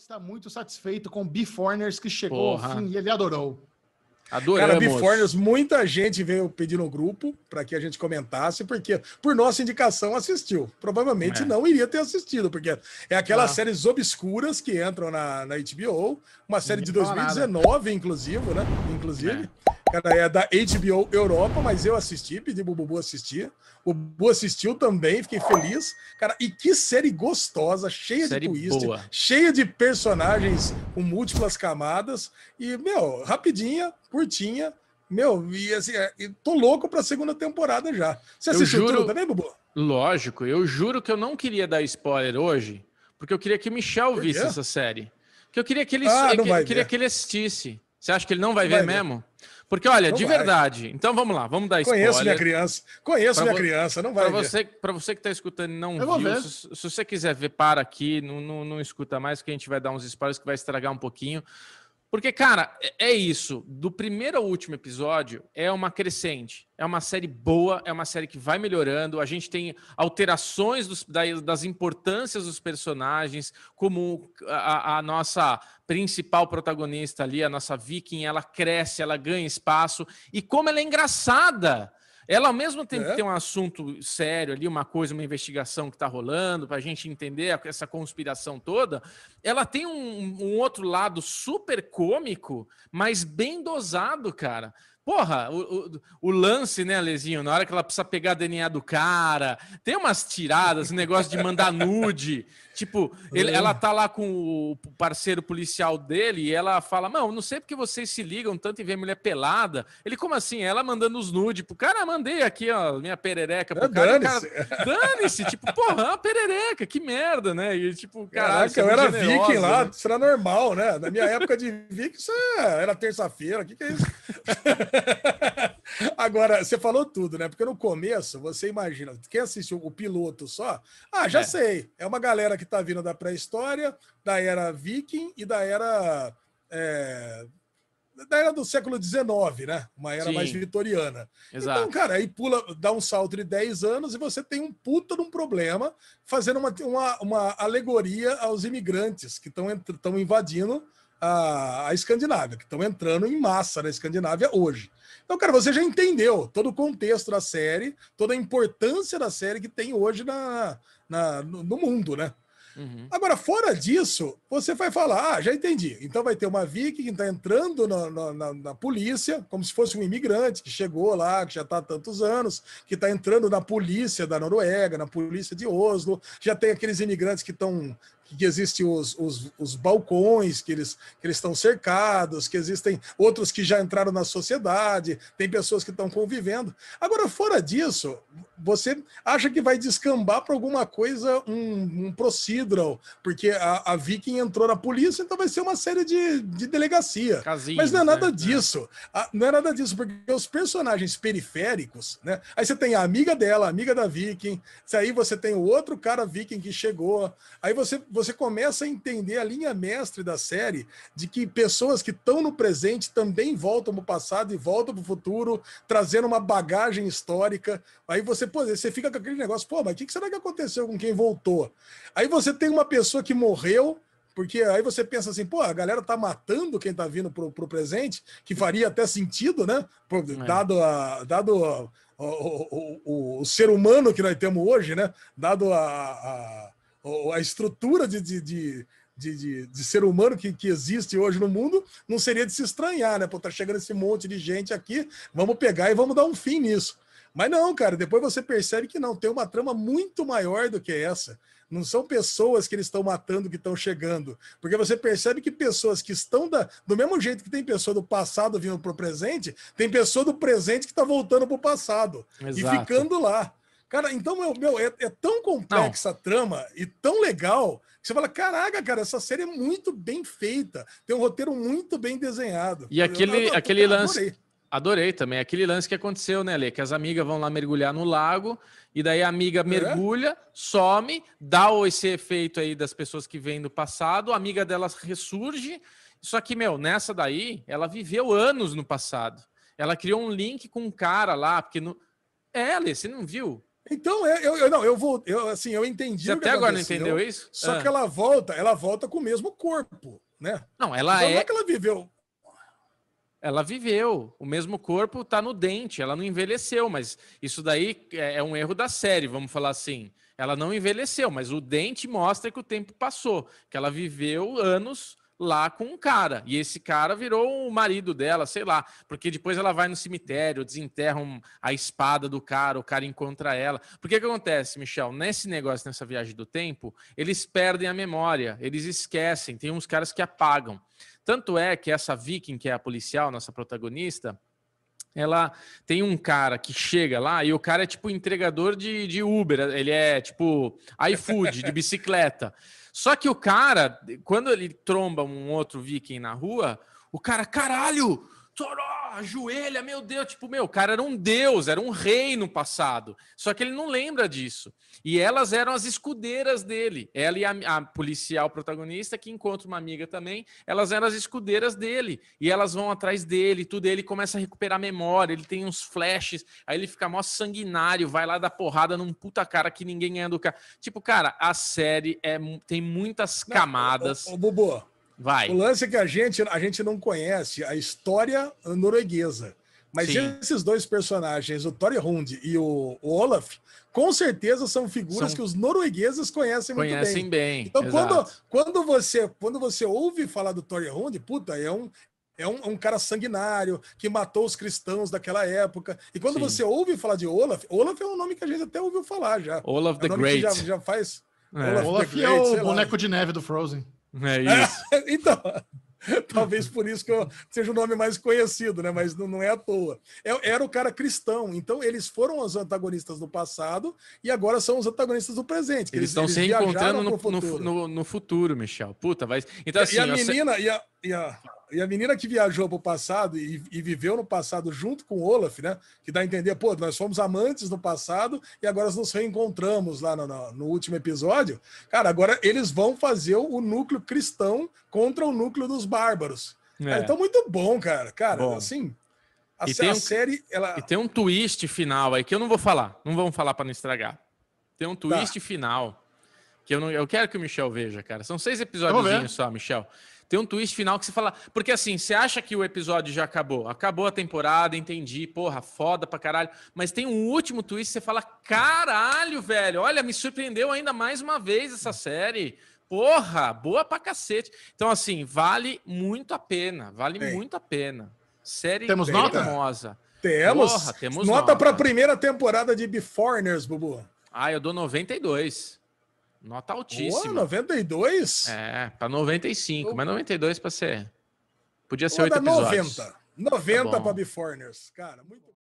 está muito satisfeito com Biforners que chegou Porra. ao fim e ele adorou. Adoramos. Cara, Biforners, muita gente veio pedir no grupo para que a gente comentasse, porque por nossa indicação assistiu. Provavelmente é. não iria ter assistido, porque é aquelas ah. séries obscuras que entram na, na HBO, uma série Ninguém de 2019, nada. inclusive, né? Inclusive. É. Maracanã é da HBO Europa, mas eu assisti, pedi pro Bubu assistir. O Bubu assistiu também, fiquei feliz. Cara, e que série gostosa, cheia série de twist, boa. cheia de personagens com múltiplas camadas. E, meu, rapidinha, curtinha. Meu, e assim, é, tô louco pra segunda temporada já. Você assistiu juro... tudo também, Bubu? Lógico, eu juro que eu não queria dar spoiler hoje, porque eu queria que Michel visse essa série. Que eu queria que ele, ah, que, queria que ele assistisse. Você acha que ele não vai, não ver, vai ver mesmo? Porque, olha, não de vai. verdade, então vamos lá, vamos dar spoiler. Conheço minha criança, conheço pra minha criança, não vai. Para você, pra você que está escutando e não Eu viu, se, se, você quiser ver, para aqui, não, não, não escuta mais, que a gente vai dar uns spoilers que vai estragar um pouquinho. Porque, cara, é, é isso. Do primeiro ao último episódio é uma crescente. É uma série boa, é uma série que vai melhorando. A gente tem alterações dos, das importâncias dos personagens, como a, a nossa principal protagonista ali, a nossa Viking, ela cresce, ela ganha espaço. E como ela é engraçada! Ela, ao mesmo tempo é. que tem um assunto sério ali, uma coisa, uma investigação que está rolando, para a gente entender essa conspiração toda, ela tem um, um outro lado super cômico, mas bem dosado, cara. Porra, o, o, o, lance, né, lesinho Na hora que ela precisa pegar DNA do cara, tem umas tiradas, negócio de mandar nude. Tipo, ele, é. ela tá lá com o parceiro policial dele e ela fala: Não, não sei porque vocês se ligam tanto e vê mulher pelada. Ele, como assim? Ela mandando os nude pro cara, ah, mandei aqui, ó, minha perereca pro é, cara. Dane-se. Dane-se, tipo, porra, é uma perereca, que merda, né? E tipo, caraca, caraca é eu era generosa, viking lá, né? isso era normal, né? Na minha época de viking, isso era terça-feira, o que, que é isso? Agora, você falou tudo, né? Porque no começo, você imagina, quem assistiu o piloto só, ah, já é. sei, é uma galera que tá vindo da pré-história, da era viking e da era. É, da era do século XIX, né? Uma era Sim. mais vitoriana. Então, Exato. Então, cara, aí pula, dá um salto de 10 anos e você tem um puta de um problema fazendo uma, uma, uma alegoria aos imigrantes que estão invadindo a, a Escandinávia, que estão entrando em massa na Escandinávia hoje. Então, cara, você já entendeu todo o contexto da série, toda a importância da série que tem hoje na, na no, no mundo, né? Uhum. Agora, fora disso, você vai falar: ah, já entendi. Então vai ter uma Vicky que está entrando na, na, na, polícia, como se fosse um imigrante que chegou lá, que já está há tantos anos, que está entrando na polícia da Noruega, na polícia de Oslo. Já tem aqueles imigrantes que estão que existem os, os, os, balcões que eles, que eles estão cercados, que existem outros que já entraram na sociedade, tem pessoas que estão convivendo. Agora, fora disso, você acha que vai descambar para alguma coisa, um, um procedural, porque a, a Viking entrou na polícia, então vai ser uma série de, de delegacia. Casinhos, Mas não é né? nada né? disso. A, não é nada disso, porque os personagens periféricos, né? Aí você tem a amiga dela, a amiga da Viking, aí você tem o outro cara Viking que chegou, aí você você começa a entender a linha mestre da série de que pessoas que estão no presente também voltam para o passado e voltam para o futuro, trazendo uma bagagem histórica. Aí você, pô, você fica com aquele negócio, pô, mas o que, que será que aconteceu com quem voltou? Aí você tem uma pessoa que morreu, porque aí você pensa assim, pô, a galera tá matando quem tá vindo pro, pro presente, que faria até sentido, né? É. Dado, a, dado a, o, o, o, o, ser humano que nós temos hoje, né? Dado a, a a estrutura de, de, de de, de, de, ser humano que, que existe hoje no mundo, não seria de se estranhar, né? Pô, tá chegando esse monte de gente aqui, vamos pegar e vamos dar um fim nisso. Mas não, cara, depois você percebe que não, tem uma trama muito maior do que essa. Não são pessoas que eles estão matando que estão chegando. Porque você percebe que pessoas que estão da, do mesmo jeito que tem pessoa do passado vindo para o presente, tem pessoa do presente que está voltando para o passado Exato. e ficando lá. Cara, então, meu, meu é, é, tão complexa Não. a trama e tão legal que você fala: caraca, cara, essa série é muito bem feita, tem um roteiro muito bem desenhado. E aquele, aquele lance. Adorei. adorei. também. Aquele lance que aconteceu, né, Lê? Que as amigas vão lá mergulhar no lago, e daí a amiga é? mergulha, some, dá esse efeito aí das pessoas que vêm do passado, a amiga delas ressurge. Só que, meu, nessa daí, ela viveu anos no passado. Ela criou um link com um cara lá, porque no. É, Lê, você não viu? Então, eu, eu, não, eu vou, eu, assim, eu entendi. Você até agora não entendeu isso? Só ah. que ela volta, ela volta com o mesmo corpo, né? Não, ela então, é. como é que ela viveu. Ela viveu, o mesmo corpo tá no dente, ela não envelheceu, mas isso daí é, é um erro da série, vamos falar assim. Ela não envelheceu, mas o dente mostra que o tempo passou, que ela viveu anos lá com um cara. E esse cara virou o marido dela, sei lá. Porque depois ela vai no cemitério, desenterra a espada do cara, o cara encontra ela. Porque que acontece, Michel? Nesse negócio, nessa viagem do tempo, eles perdem a memória, eles esquecem. Tem uns caras que apagam. Tanto é que essa Viking, que é a policial, nossa protagonista, ela tem um cara que chega lá e o cara é tipo entregador de, de Uber, ele é tipo iFood, de bicicleta. Só que o cara, quando ele tromba um outro viking na rua, o cara, caralho, toró, joelha, meu Deus. Tipo, meu, o cara era um deus, era um rei no passado. Só que ele não lembra disso. E elas eram as escudeiras dele. Ela e a, a policial protagonista, que encontra uma amiga também, elas eram as escudeiras dele. E elas vão atrás dele, tudo. ele começa a recuperar a memória, ele tem uns flashes, aí ele fica mó sanguinário, vai lá dar porrada num puta cara que ninguém é do cara. Tipo, cara, a série é, tem muitas camadas. Não, ô, ô, ô, Vai. O lance é que a gente, a gente não conhece a história norueguesa. Mas Sim. esses dois personagens, o Thor Hund e o, Olaf, com certeza são figuras são... que os noruegueses conhecem, conhecem muito bem. Conhecem bem. Então, Exato. quando, quando, você, quando você ouve falar do Thor Hund, puta, é um, é um, é um, cara sanguinário que matou os cristãos daquela época. E quando Sim. você ouve falar de Olaf, Olaf é um nome que a gente até ouviu falar já. Olaf é the Great. Já, já, faz. É. Olaf, Olaf é Great, é o boneco lá. de neve do Frozen. É, é isso. É, então, talvez por isso que eu seja o nome mais conhecido, né? Mas não, não é à toa. É, era o cara cristão. Então, eles foram os antagonistas do passado e agora são os antagonistas do presente. eles, eles estão eles se encontrando no futuro. No, no, no, futuro, Michel. Puta, vai. Então, assim, e a assim, menina. Sei... E a, e a e a menina que viajou para o passado e, e, viveu no passado junto com Olaf, né? Que dá a entender, pô, nós fomos amantes no passado e agora nos reencontramos lá no, no, no último episódio. Cara, agora eles vão fazer o núcleo cristão contra o núcleo dos bárbaros. É. Cara, então, muito bom, cara. Cara, bom. assim, a, e tem um, série. Ela... E tem um twist final aí que eu não vou falar. Não vamos falar para não estragar. Tem um tá. twist tá. final que eu, não, eu quero que o Michel veja, cara. São seis episódios só, Michel. Tem um twist final que você fala. Porque assim, você acha que o episódio já acabou. Acabou a temporada, entendi. Porra, foda pra caralho. Mas tem um último twist que você fala: caralho, velho. Olha, me surpreendeu ainda mais uma vez essa série. Porra, boa pra cacete. Então, assim, vale muito a pena. Vale muito a pena. Série Temos nota? famosa. Temos. Porra, temos nota, nota. para a primeira temporada de Beforeners Bubu. Ah, eu dou 92. Nota altíssima. Boa, 92? É, pra 95, oh. mas 92 pra ser. Podia ser Boa, 8 episódios. 90. 90 tá para Biforners, cara, muito